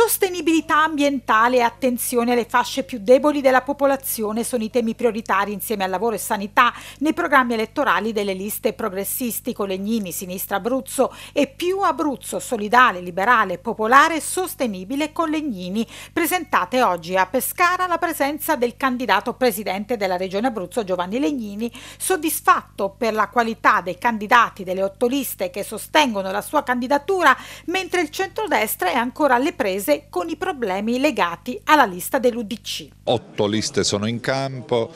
Sostenibilità ambientale e attenzione alle fasce più deboli della popolazione sono i temi prioritari insieme al lavoro e sanità nei programmi elettorali delle liste progressisti con Legnini, Sinistra Abruzzo e Più Abruzzo, Solidale, Liberale, Popolare e Sostenibile con Legnini, presentate oggi a Pescara la presenza del candidato presidente della Regione Abruzzo Giovanni Legnini, soddisfatto per la qualità dei candidati delle otto liste che sostengono la sua candidatura, mentre il centrodestra è ancora alle prese paese con i problemi legati alla lista dell'Udc. Otto liste sono in campo,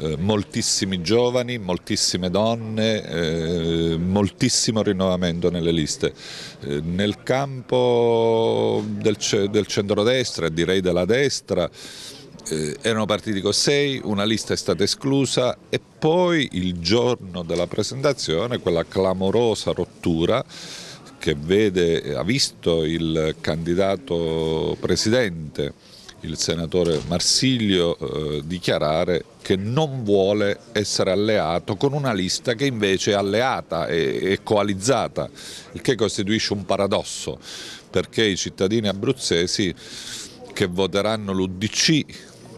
eh, moltissimi giovani, moltissime donne, eh, moltissimo rinnovamento nelle liste. Eh, nel campo del, del centrodestra, direi della destra, eh, erano partiti con sei, una lista è stata esclusa e poi il giorno della presentazione quella clamorosa rottura che vede, eh, ha visto il candidato presidente, il senatore Marsiglio, eh, dichiarare che non vuole essere alleato con una lista che invece è alleata e coalizzata, il che costituisce un paradosso, perché i cittadini abruzzesi che voteranno l'Udc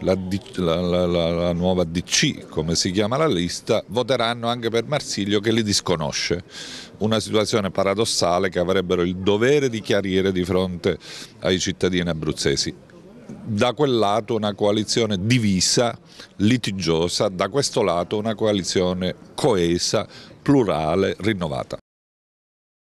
la, la, la, la, nuova DC, come si chiama la lista, voteranno anche per Marsiglio che li disconosce. Una situazione paradossale che avrebbero il dovere di chiarire di fronte ai cittadini abruzzesi. Da quel lato una coalizione divisa, litigiosa, da questo lato una coalizione coesa, plurale, rinnovata.